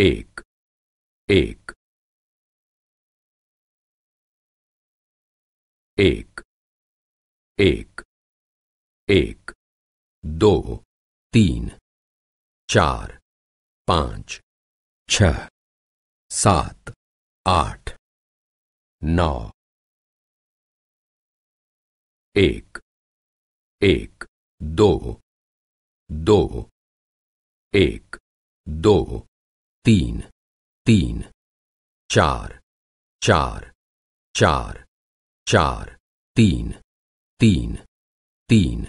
एक एक एक एक एक दो तीन चार पांच छ सात आठ नौ एक एक दो दो एक दो तीन तीन चार चार चार चार तीन तीन तीन